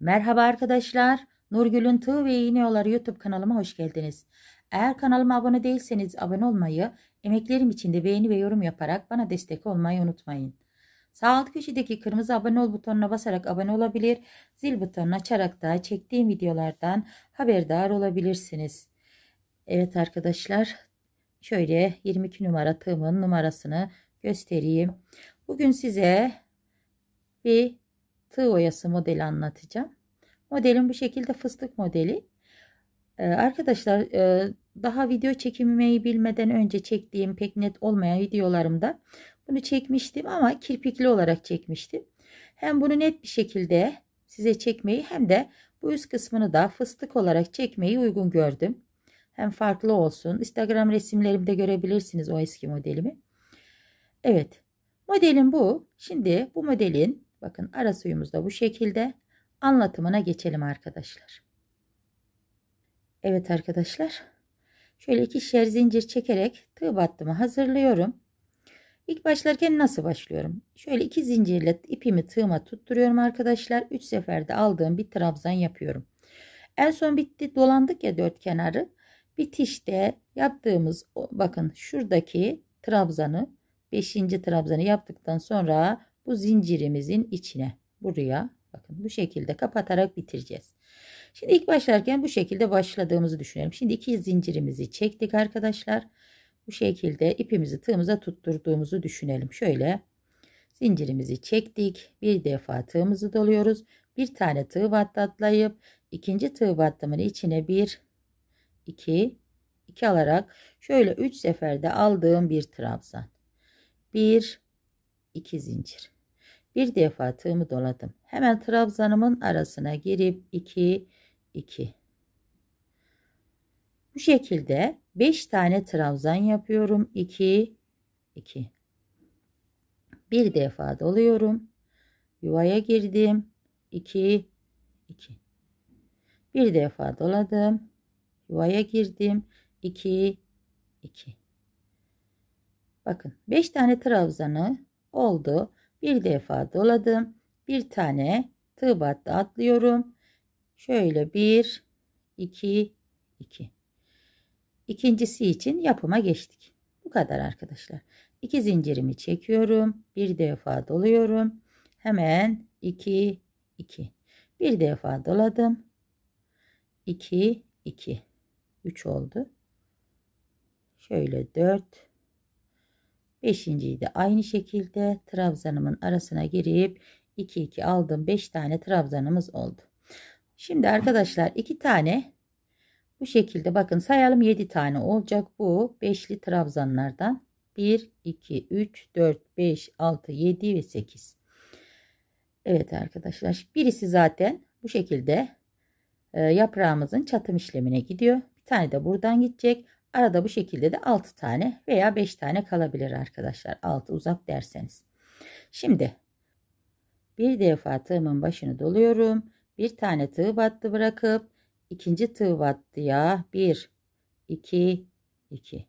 Merhaba arkadaşlar. Nurgül'ün Tığ ve İğne Yolları YouTube kanalıma hoş geldiniz. Eğer kanalıma abone değilseniz abone olmayı, emeklerim için de beğeni ve yorum yaparak bana destek olmayı unutmayın. Sağ alt köşedeki kırmızı abone ol butonuna basarak abone olabilir, zil butonunu açarak da çektiğim videolardan haberdar olabilirsiniz. Evet arkadaşlar, şöyle 22 numara tığımın numarasını göstereyim. Bugün size bir tığ oyası modeli anlatacağım. Modelin bu şekilde fıstık modeli. Ee, arkadaşlar e, daha video çekimimi bilmeden önce çektiğim pek net olmayan videolarımda bunu çekmiştim ama kirpikli olarak çekmiştim. Hem bunu net bir şekilde size çekmeyi hem de bu üst kısmını da fıstık olarak çekmeyi uygun gördüm. Hem farklı olsun. Instagram resimlerimde görebilirsiniz o eski modelimi. Evet. modelin bu. Şimdi bu modelin Bakın ara suyumuz da bu şekilde. Anlatımına geçelim arkadaşlar. Evet arkadaşlar. Şöyle ikişer zincir çekerek tığ battımı hazırlıyorum. İlk başlarken nasıl başlıyorum? Şöyle iki zincirle ipimi tığıma tutturuyorum arkadaşlar. 3 seferde aldığım bir trabzan yapıyorum. En son bitti dolandık ya dört kenarı. Bitişte yaptığımız bakın şuradaki trabzanı 5. trabzanı yaptıktan sonra bu zincirimizin içine buraya bakın bu şekilde kapatarak bitireceğiz. Şimdi ilk başlarken bu şekilde başladığımızı düşünelim. Şimdi iki zincirimizi çektik arkadaşlar. Bu şekilde ipimizi tığımıza tutturduğumuzu düşünelim. Şöyle zincirimizi çektik. Bir defa tığımızı doluyoruz. Bir tane tığ battı atlayıp ikinci tığ battımın içine bir, iki, iki alarak şöyle üç seferde aldığım bir trabzan. Bir, iki zincir. Bir defa tığımı doladım. Hemen trabzanımın arasına girip 2 2 bu şekilde 5 tane trabzan yapıyorum. 2 2 Bir defa doluyorum. Yuvaya girdim. 2 2 Bir defa doladım. Yuvaya girdim. 2 2 Bakın 5 tane trabzanı oldu. Bir defa doladım. Bir tane tığ battı atlıyorum. Şöyle bir, iki, iki. İkincisi için yapıma geçtik. Bu kadar arkadaşlar. İki zincirimi çekiyorum. Bir defa doluyorum. Hemen iki, iki. Bir defa doladım. İki, iki. Üç oldu. Şöyle dört, Beşinciyi de aynı şekilde trabzanımın arasına girip 2 2 aldım. 5 tane trabzanımız oldu. Şimdi arkadaşlar 2 tane bu şekilde bakın sayalım 7 tane olacak bu beşli trabzanlardan. 1, 2, 3, 4, 5, 6, 7 ve 8. Evet arkadaşlar birisi zaten bu şekilde e, yaprağımızın çatım işlemine gidiyor. Bir tane de buradan gidecek. Arada bu şekilde de 6 tane veya 5 tane kalabilir arkadaşlar. 6 uzak derseniz. Şimdi bir defa tığımın başını doluyorum. Bir tane tığ battı bırakıp ikinci tığ battıya 1 2 2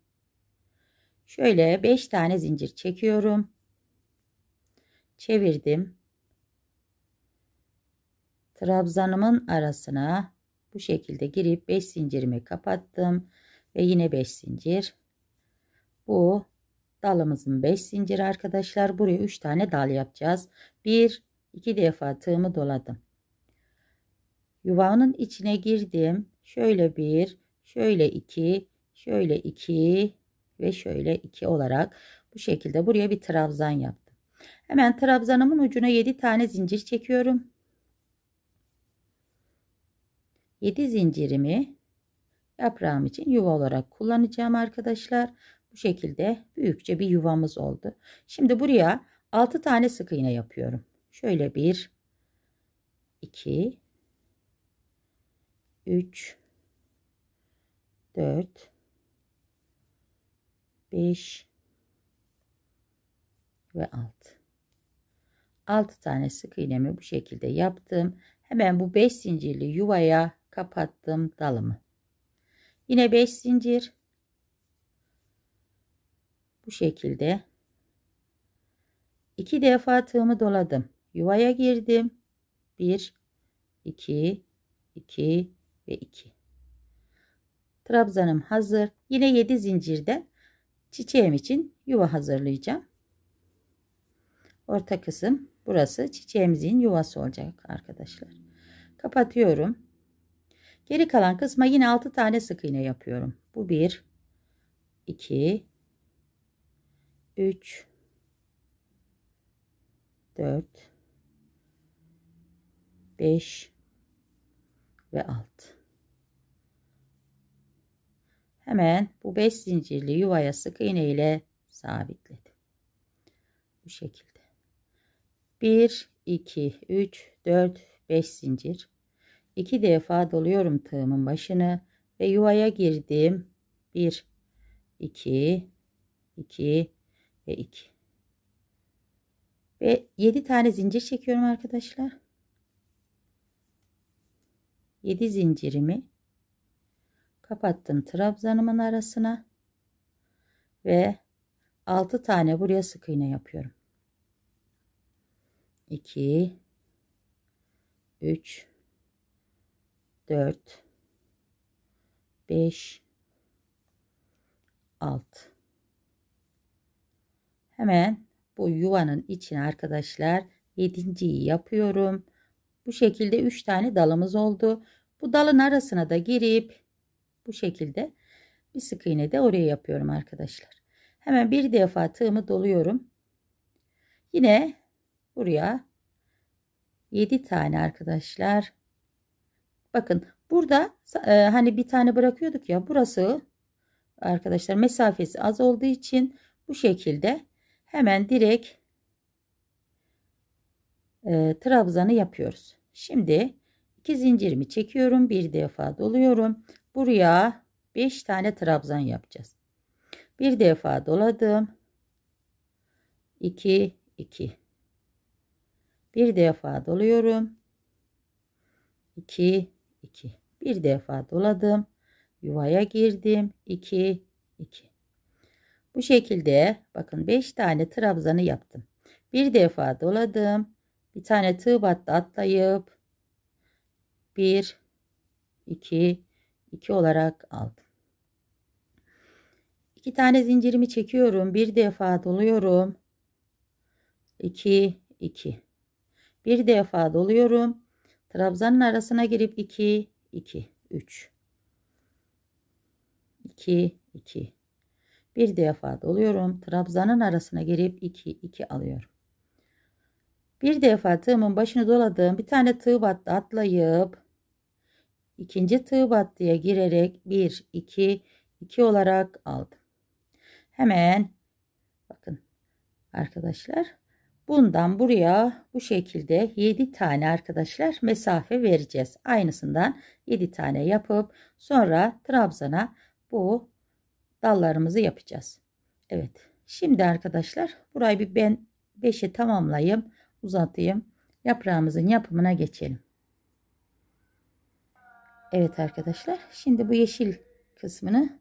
Şöyle 5 tane zincir çekiyorum. Çevirdim. Trabzanımın arasına bu şekilde girip 5 zincirimi kapattım ve yine 5 zincir. Bu dalımızın 5 zincir arkadaşlar. Buraya 3 tane dal yapacağız. 1 2 defa tığımı doladım. Yuvanın içine girdim. Şöyle bir, şöyle 2, şöyle 2 ve şöyle 2 olarak bu şekilde buraya bir trabzan yaptım. Hemen trabzanımın ucuna 7 tane zincir çekiyorum. 7 zincirimi Yaprağım için yuva olarak kullanacağım arkadaşlar. Bu şekilde büyükçe bir yuvamız oldu. Şimdi buraya 6 tane sık iğne yapıyorum. Şöyle 1 2 3 4 5 ve 6. 6 tane sık iğnemi bu şekilde yaptım. Hemen bu 5 zincirli yuvaya kapattım dalımı. Yine 5 zincir. Bu şekilde. 2 defa tığımı doladım. Yuvaya girdim. 1 2 2 ve 2. Trabzanım hazır. Yine 7 zincirde çiçeğim için yuva hazırlayacağım. Orta kısım burası çiçeğimizin yuvası olacak arkadaşlar. Kapatıyorum. Geri kalan kısma yine 6 tane sık iğne yapıyorum. Bu 1 2 3 4 5 ve 6. Hemen bu 5 zincirli yuvaya sık iğne ile sabitledim. Bu şekilde. 1 2 3 4 5 zincir İki defa doluyorum tığımın başını ve yuvaya girdim. 1 2 2 ve 2. Ve 7 tane zincir çekiyorum arkadaşlar. 7 zincirimi kapattım trabzanımın arasına ve 6 tane buraya sık iğne yapıyorum. 2 3 4 5 6 hemen bu yuvanın içine arkadaşlar yedinciyi yapıyorum bu şekilde 3 tane dalımız oldu bu dalın arasına da girip bu şekilde bir sık iğne de oraya yapıyorum arkadaşlar hemen bir defa tığımı doluyorum yine buraya 7 tane arkadaşlar Bakın burada e, hani bir tane bırakıyorduk ya burası arkadaşlar mesafesi az olduğu için bu şekilde hemen direkt e, trabzanı yapıyoruz. Şimdi iki zincirimi çekiyorum. Bir defa doluyorum. Buraya 5 tane trabzan yapacağız. Bir defa doladım. 2 2 Bir defa doluyorum. 2 2. Bir defa doladım. Yuvaya girdim. 2 2. Bu şekilde bakın 5 tane trabzanı yaptım. Bir defa doladım. Bir tane tığ battı atlayıp 1 2 2 olarak aldım. 2 tane zincirimi çekiyorum. Bir defa doluyorum. 2 2. Bir defa doluyorum. Trabzanın arasına girip 2, 2, 3. 2, 2. Bir defa doluyorum. Trabzanın arasına girip 2, 2 alıyorum. Bir defa tığımın başını doladım. bir tane tığ battı atlayıp ikinci tığ battıya girerek 1, 2, 2 olarak aldım. Hemen bakın arkadaşlar Bundan buraya bu şekilde 7 tane arkadaşlar mesafe vereceğiz. Aynısından 7 tane yapıp sonra trabzana bu dallarımızı yapacağız. Evet. Şimdi arkadaşlar burayı bir ben 5'e tamamlayayım. Uzatayım. Yaprağımızın yapımına geçelim. Evet arkadaşlar. Şimdi bu yeşil kısmını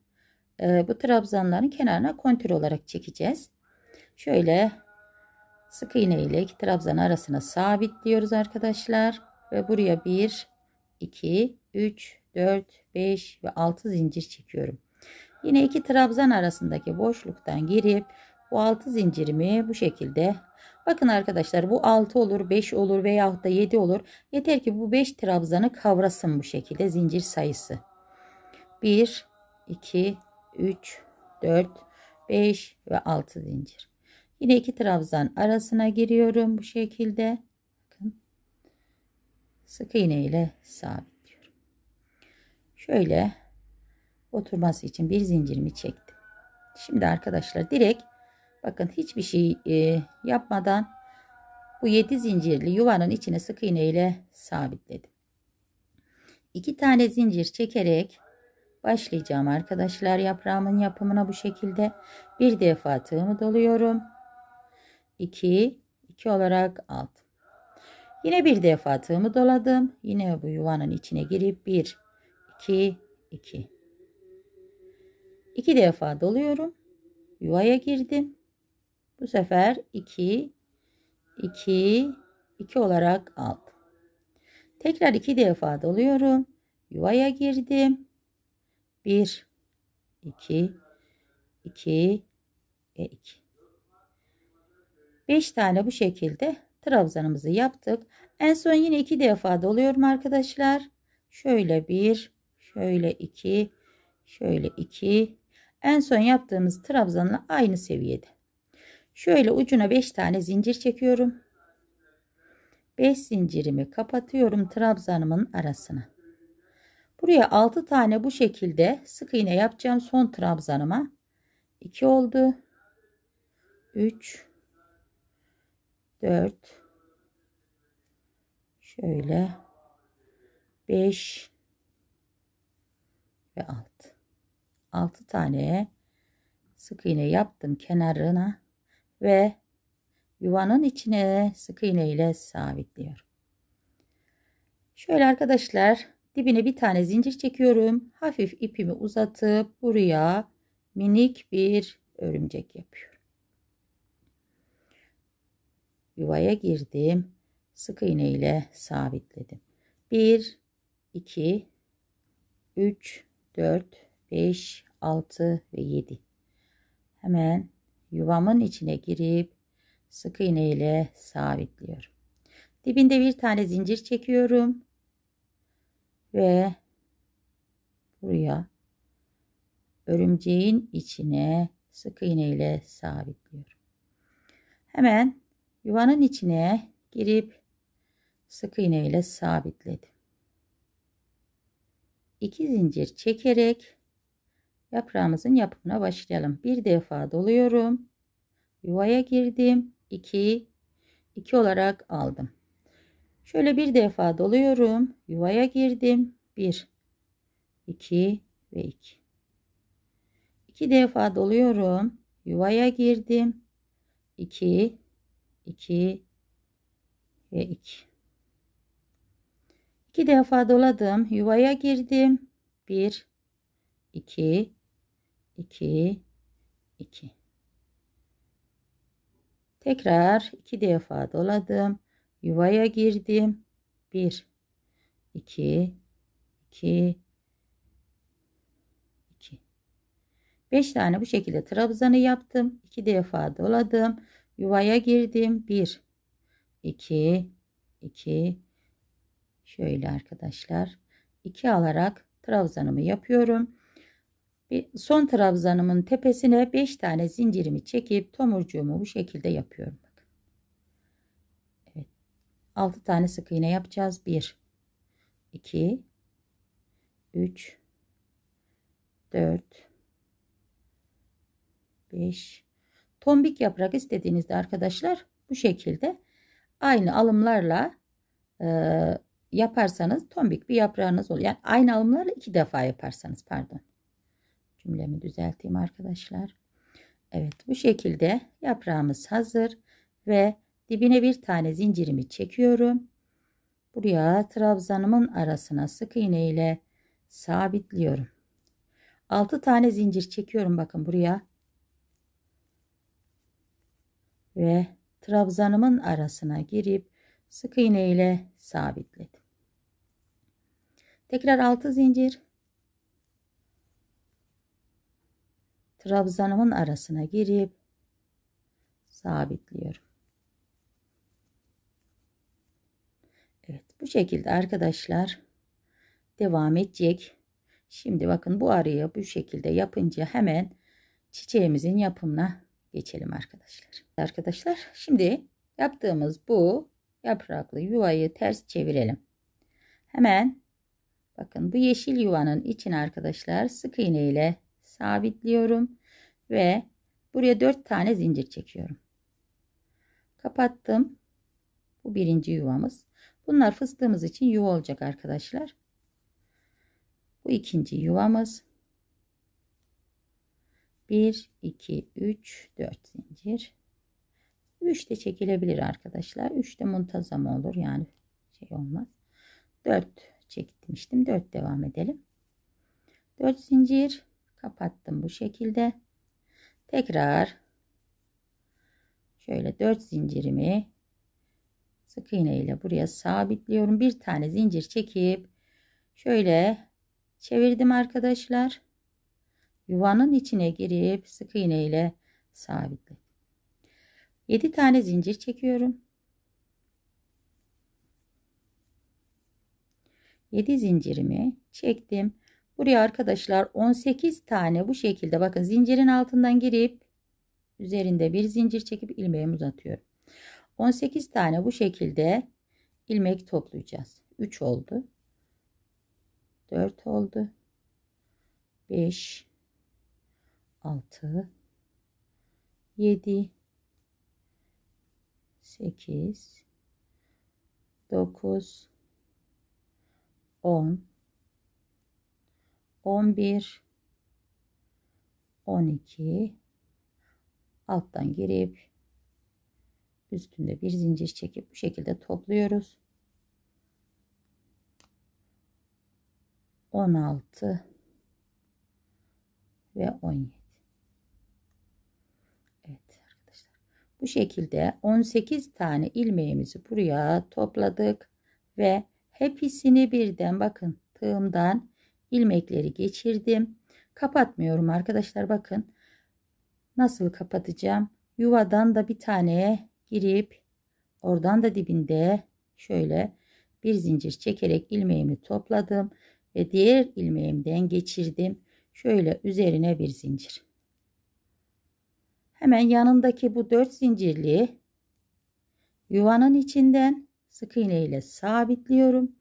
e, bu trabzanların kenarına kontür olarak çekeceğiz. Şöyle sık iğne ile iki trabzan arasına sabitliyoruz arkadaşlar ve buraya 1 2 3 4 5 ve 6 zincir çekiyorum yine iki trabzan arasındaki boşluktan girip bu 6 zincirimi bu şekilde bakın arkadaşlar bu 6 olur 5 olur veyahut da 7 olur yeter ki bu 5 trabzanı kavrasın bu şekilde zincir sayısı 1 2 3 4 5 ve 6 zincir Yine iki trabzan arasına giriyorum bu şekilde. Bakın. Sık iğne ile sabitliyorum. Şöyle oturması için bir zincirimi çektim. Şimdi arkadaşlar direkt bakın hiçbir şey e, yapmadan bu 7 zincirli yuvanın içine sık iğne ile sabitledim. 2 tane zincir çekerek başlayacağım arkadaşlar yaprağımın yapımına bu şekilde bir defa tığımı doluyorum 2 2 olarak aldım. Yine bir defa tığımı doladım. Yine bu yuvanın içine girip 1 2 2 2 defa doluyorum. Yuvaya girdim. Bu sefer 2 2 2 olarak aldım. Tekrar 2 defa doluyorum. Yuvaya girdim. 1 2 2 ve 2 5 tane bu şekilde trabzanımızı yaptık. En son yine iki defa doluyorum arkadaşlar. Şöyle bir, şöyle iki, şöyle iki. En son yaptığımız trabzanla aynı seviyede. Şöyle ucuna 5 tane zincir çekiyorum. 5 zincirimi kapatıyorum trabzanımın arasına. Buraya 6 tane bu şekilde sık iğne yapacağım son trabzanıma. 2 oldu. 3 4 şöyle 5 ve 6 6 tane sık iğne yaptım kenarına ve yuvanın içine sık iğne ile sabitliyorum. Şöyle arkadaşlar dibine bir tane zincir çekiyorum. Hafif ipimi uzatıp buraya minik bir örümcek yapıyorum. yuvaya girdim. Sık iğne ile sabitledim. 1 2 3 4 5 6 ve 7. Hemen yuvamın içine girip sık iğne ile sabitliyorum. Dibinde bir tane zincir çekiyorum ve buraya örümceğin içine sık iğne ile sabitliyorum. Hemen Yuvanın içine girip sık iğne ile sabitledim. 2 zincir çekerek yaprağımızın yapımına başlayalım. Bir defa doluyorum. Yuvaya girdim. 2 2 olarak aldım. Şöyle bir defa doluyorum. Yuvaya girdim. 1 2 ve 2. 2 defa doluyorum. Yuvaya girdim. 2 2 ve 2. 2 defa doladım. Yuvaya girdim. 1 2 2 2 Tekrar 2 defa doladım. Yuvaya girdim. 1 2 2 2 5 tane bu şekilde trabzanı yaptım. 2 defa doladım. Yuvaya girdim. 1 2 2 şöyle arkadaşlar. 2 alarak trabzanımı yapıyorum. Bir son trabzanımın tepesine 5 tane zincirimi çekip tomurcuğumu bu şekilde yapıyorum. Bak. Evet. 6 tane sık iğne yapacağız. 1 2 3 4 5 Tombik yaprak istediğinizde arkadaşlar bu şekilde aynı alımlarla e, yaparsanız tombik bir yaprağınız olur. Yani aynı alımlarla iki defa yaparsanız pardon. Cümlemi düzelteyim arkadaşlar. Evet bu şekilde yaprağımız hazır ve dibine bir tane zincirimi çekiyorum. Buraya trabzanımın arasına sık iğne ile sabitliyorum. 6 tane zincir çekiyorum bakın buraya ve trabzanımın arasına girip sık iğne ile sabitledim. Tekrar 6 zincir trabzanımın arasına girip sabitliyorum. Evet bu şekilde arkadaşlar devam edecek. Şimdi bakın bu arıyı bu şekilde yapınca hemen çiçeğimizin yapımına geçelim arkadaşlar. Arkadaşlar şimdi yaptığımız bu yapraklı yuvayı ters çevirelim. Hemen bakın bu yeşil yuvanın içine arkadaşlar sık iğne ile sabitliyorum ve buraya 4 tane zincir çekiyorum. Kapattım. Bu birinci yuvamız. Bunlar fıstığımız için yuva olacak arkadaşlar. Bu ikinci yuvamız. 1 2 3 4 zincir 3 de çekilebilir arkadaşlar 3 de muntazam olur yani şey olmaz 4 çekmiştim 4 devam edelim 4 zincir kapattım bu şekilde tekrar şöyle 4 zincirimi sık iğne ile buraya sabitliyorum bir tane zincir çekip şöyle çevirdim arkadaşlar Yuvanın içine girip sık iğne ile sabitle. 7 tane zincir çekiyorum. 7 zincirimi çektim. Buraya arkadaşlar 18 tane bu şekilde bakın zincirin altından girip üzerinde bir zincir çekip ilmeğimi uzatıyorum. 18 tane bu şekilde ilmek toplayacağız. 3 oldu. 4 oldu. 5 6 7 8 9 10 11 12 alttan girip üstünde bir zincir çekip bu şekilde topluyoruz. 16 ve 17 Bu şekilde 18 tane ilmeğimizi buraya topladık ve hepsini birden bakın tığımdan ilmekleri geçirdim. Kapatmıyorum arkadaşlar bakın nasıl kapatacağım. Yuvadan da bir tane girip oradan da dibinde şöyle bir zincir çekerek ilmeğimi topladım ve diğer ilmeğimden geçirdim. Şöyle üzerine bir zincir. Hemen yanındaki bu dört zincirli yuvanın içinden sık iğne ile sabitliyorum.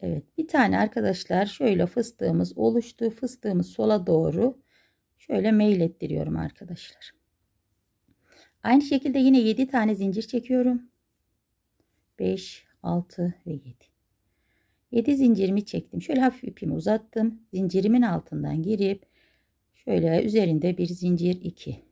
Evet bir tane arkadaşlar şöyle fıstığımız oluştu. Fıstığımız sola doğru şöyle mail ettiriyorum arkadaşlar. Aynı şekilde yine 7 tane zincir çekiyorum. 5, 6 ve 7. 7 zincirimi çektim. Şöyle hafif ipimi uzattım. Zincirimin altından girip şöyle üzerinde bir zincir 2.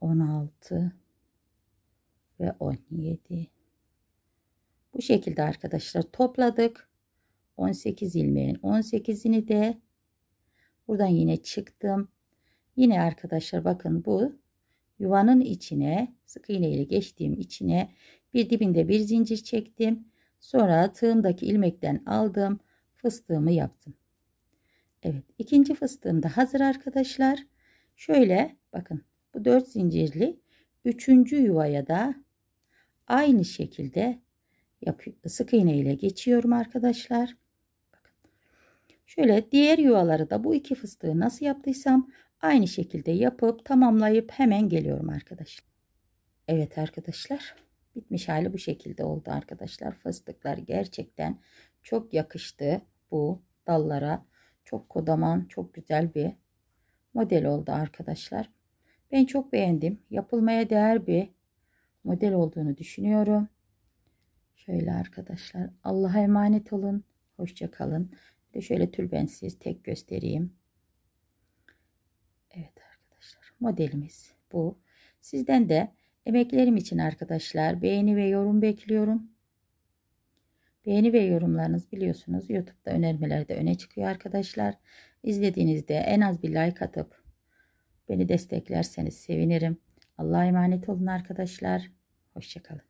16 ve 17 bu şekilde arkadaşlar topladık 18 ilmeğin 18'ini de buradan yine çıktım yine arkadaşlar bakın bu yuvanın içine sık iğne ile geçtiğim içine bir dibinde bir zincir çektim sonra tığımdaki ilmekten aldım fıstığımı yaptım Evet ikinci fıstığım da hazır arkadaşlar şöyle bakın bu 4 zincirli 3. yuvaya da aynı şekilde sık iğne ile geçiyorum arkadaşlar. Şöyle diğer yuvaları da bu iki fıstığı nasıl yaptıysam aynı şekilde yapıp tamamlayıp hemen geliyorum arkadaşlar. Evet arkadaşlar bitmiş hali bu şekilde oldu arkadaşlar. Fıstıklar gerçekten çok yakıştı bu dallara. Çok kodaman çok güzel bir model oldu arkadaşlar. Ben çok beğendim. Yapılmaya değer bir model olduğunu düşünüyorum. Şöyle arkadaşlar Allah'a emanet olun. Hoşça kalın. Bir de şöyle tülbensiz tek göstereyim. Evet arkadaşlar modelimiz bu. Sizden de emeklerim için arkadaşlar beğeni ve yorum bekliyorum. Beğeni ve yorumlarınız biliyorsunuz YouTube'da önermelerde öne çıkıyor arkadaşlar. İzlediğinizde en az bir like atıp Beni desteklerseniz sevinirim. Allah'a emanet olun arkadaşlar. Hoşçakalın.